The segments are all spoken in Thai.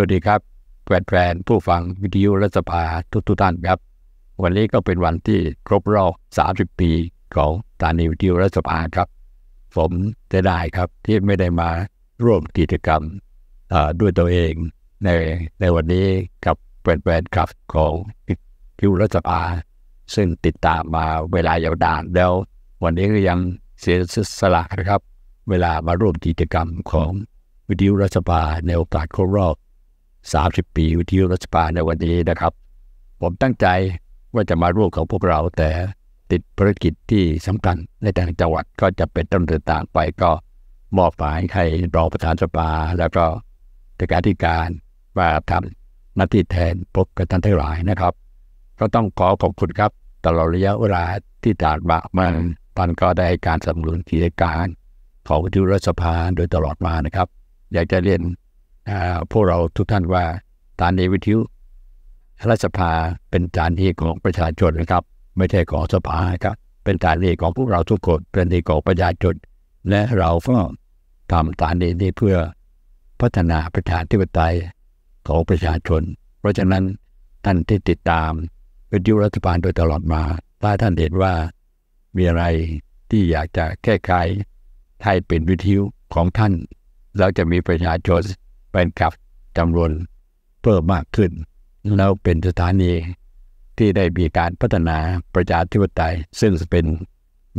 วัสดีครับแฟนๆผู้ฟังวิทยุรัฐสภาทุกๆท่านครับวันนี้ก็เป็นวันที่ครบรอบ30 ปีของตานีวิทยุรัฐสภาครับผมจะได้ครับที่ไม่ได้มาร่วมกิจกรรมด้วยตัวเองในในวันนี้กับแฟนๆครับของวิทยุรัฐสภาซึ่งติดตามมาเวลายาวนานแล้ววันนี้ก็ยังเสียสละนะครับเวลามาร่วมกิจกรรมของวิทยุรัฐสภาในโอกาสครบรอบ30 ปี วิทยุรัชบาลในวันนี้นะครับ ผมตั้งใจว่าจะมาร่วมของพวกเราแต่ติดภารกิจที่สำคัญในต่างจังหวัดก็จะเป็นต้องเดินทางไปก็มอบหมายให้รองประธานสภาแล้วก็เลขาี่การมาทำหน้าที่แทนพบกับท่านทั้งหลายนะครับ ก็ต้องขอขอบคุณครับตลอดระยะเวลาที่ผานมามันท่านก็ได้การสนับสนุนกิจการ ของวิทยุรัฐสภาโดยตลอดมานะครับ อยากจะเรียนพวกเราทุกท่านว่าตานีวิทยุรัฐสภาเป็นฐานที่ของประชาชนนะครับ ไม่ใช่ของสภาครับเป็นฐานี่ของพวกเราทุกคนเป็นที่ของประชาชนและเราก็ทำฐานีนี้เพื่อพัฒนาประชาธิปไตยของประชาชน เพราะฉะนั้นท่านที่ติดตามวิทยุรัฐบาลโดยตลอดมาถ้าท่านเห็นว่ามีอะไรที่อยากจะแก้ไขให้เป็นวิทยุของท่านแล้วจะมีประชาชนแฟนคลับจำนวนเพิ่มมากขึ้น แล้วเป็นสถานี ที่ได้มีการพัฒนาประชาธิปไตย ซึ่งเป็น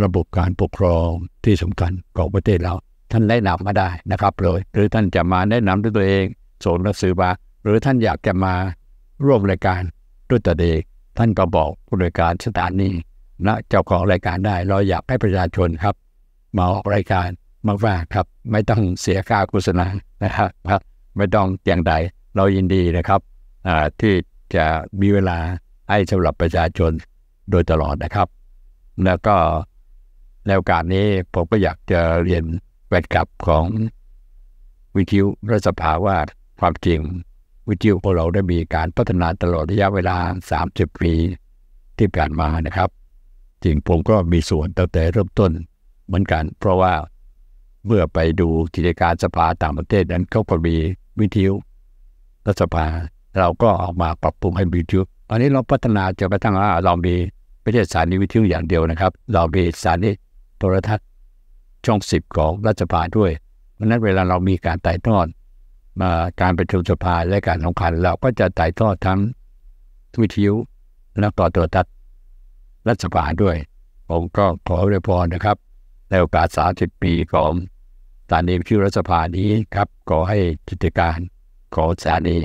ระบบการปกครองที่สำคัญของประเทศเราท่านแนะนำมาได้นะครับ เลย หรือท่านจะมาแนะนำด้วยตัวเองส่งหนังสือมาหรือท่านอยากจะมาร่วมรายการ ด้วยตัวเองท่านก็บอกผู้บริการสถานีนะเจ้าของรายการได้เราอยากให้ประชาชนครับมาออกรายการมากๆครับไม่ต้องเสียค่าโฆษณานะครับไม่ต้องอย่างใดเรายินดีนะครับที่จะมีเวลาให้สำหรับประชาชนโดยตลอดนะครับ แล้วก็แน้วการนี้ผมก็อยากจะเรียนแวดกลับของวิทยุรัฐสภาว่าความจริงวิทยุของเราได้มีการพัฒนาตลอดระยะเวลา 30 ปีที่ผ่านมานะครับ จริงผมก็มีส่วนตั้งแต่เริ่มต้นเหมือนกันเพราะว่าเมื่อไปดูกิจการสภาต่างประเทศนั้นเขาก็มีวิทยุรัฐสภาเราก็ออกมาปรับปรุงให้วิทยุอันนี้เราพัฒนาจนกระทั่งว่าเรามีไม่ใช่สาานีวิทยุอย่างเดียวนะครับเรามีสาานีโทรทัศน์ช่องสิบของรัฐสภาด้วยเพราะนั้นเวลาเรามีการไต่ทอด มาการประชุมสภาและการสำคัญเราก็จะไต่ทอดทั้งวิทยุและต่อโทรทัศน์รัฐสภาด้วยผมก็ขอเรียพรนะครับในโอกาส 30 ปีของถานีพิรุรัฐภานี้ครับขอให้กิจการของสถานี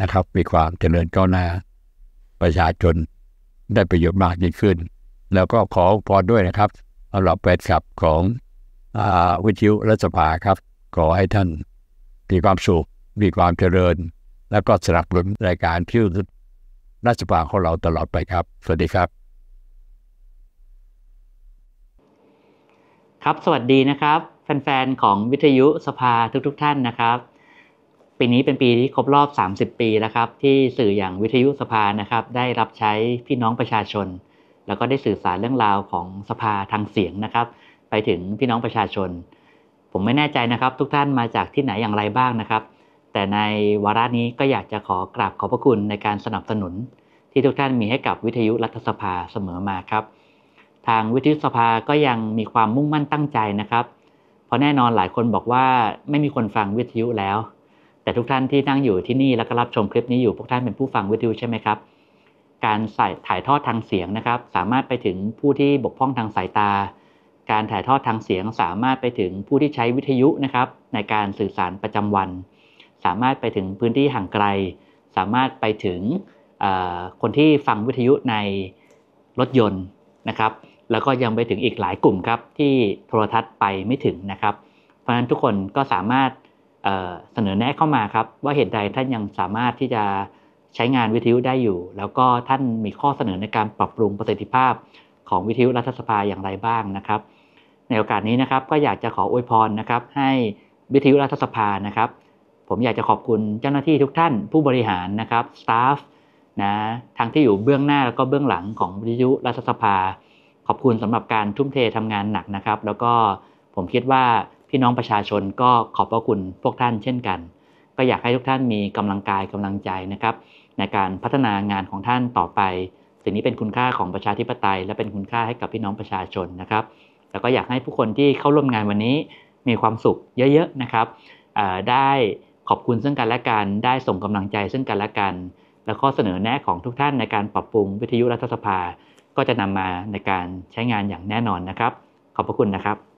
นะครับ มีความเจริญก้าวหน้า ประชาชนได้ประโยชน์มากยิ่งขึ้น แล้วก็ขอพรด้วยนะครับสำหรับแฟนคลับของวิทยุรัฐสภาครับขอให้ท่าน มีความสุขมีความเจริญ แล้วก็สนับสนุนรายการพิวรัฐสภาของเราตลอดไปครับ สวัสดีครับ ครับสวัสดีนะครับแฟนๆของวิทยุสภาทุกๆทท่านนะครับปีนี้เป็นปีที่ครบรอบ 30 ปีแล้วครับ ที่สื่ออย่างวิทยุสภานะครับ ได้รับใช้พี่น้องประชาชน แล้วก็ได้สื่อสารเรื่องราวของสภาทางเสียงนะครับ ไปถึงพี่น้องประชาชน ผมไม่แน่ใจนะครับ ทุกท่านมาจากที่ไหนอย่างไรบ้างนะครับ แต่ในวาระนี้ก็อยากจะขอกราบขอบพระคุณในการสนับสนุน ที่ทุกท่านมีให้กับวิทยุรัฐสภาเสมอมาครับ ทางวิทยุสภาก็ยังมีความมุ่งมั่นตั้งใจนะครับราะแน่นอนหลายคนบอกว่าไม่มีคนฟังวิทยุแล้ว แต่ทุกท่านที่นั่งอยู่ที่นี่แล้วก็รับชมคลิปนี้อยู่พวกท่านเป็นผู้ฟังวิทยุใช่ไหมครับ การใส่ถ่ายทอดทางเสียงนะครับ สามารถไปถึงผู้ที่บกพร่องทางสายตา การถ่ายทอดทางเสียงสามารถไปถึงผู้ที่ใช้วิทยุนะครับ ในการสื่อสารประจำวัน สามารถไปถึงพื้นที่ห่างไกล สามารถไปถึงคนที่ฟังวิทยุในรถยนต์นะครับแล้วก็ยังไปถึงอีกหลายกลุ่มครับที่โทรทัศน์ไปไม่ถึงนะครับเพราะฉะนั้นทุกคนก็สามารถเสนอแนะเข้ามาครับว่าเหตุใดท่านยังสามารถที่จะใช้งานวิทยุได้อยู่ แล้วก็ท่านมีข้อเสนอในการปรับปรุงประสิทธิภาพของวิทยุรัฐสภาอย่างไรบ้างนะครับ ในโอกาสนี้นะครับก็อยากจะขออวยพรนะครับให้วิทยุรัฐสภานะครับ ผมอยากจะขอบคุณเจ้าหน้าที่ทุกท่าน ผู้บริหารนะครับสตาฟนะทั้งที่อยู่เบื้องหน้าแล้วก็เบื้องหลังของวิทยุรัฐสภาขอบคุณสำหรับการทุ่มเททำงานหนักนะครับ แล้วก็ผมคิดว่าพี่น้องประชาชนก็ขอบพระคุณพวกท่านเช่นกัน ก็อยากให้ทุกท่านมีกำลังกายกำลังใจนะครับ ในการพัฒนางานของท่านต่อไป สิ่งนี้เป็นคุณค่าของประชาธิปไตย และเป็นคุณค่าให้กับพี่น้องประชาชนนะครับแล้วก็อยากให้ผู้คนที่เข้าร่วมงานวันนี้มีความสุขเยอะๆนะครับได้ขอบคุณซึ่งกันและกันได้ส่งกำลังใจซึ่งกันและกัน และข้อเสนอแนะของทุกท่านในการปรับปรุงวิทยุรัฐสภาก็จะนำมาในการใช้งานอย่างแน่นอนนะครับ ขอบพระคุณนะครับ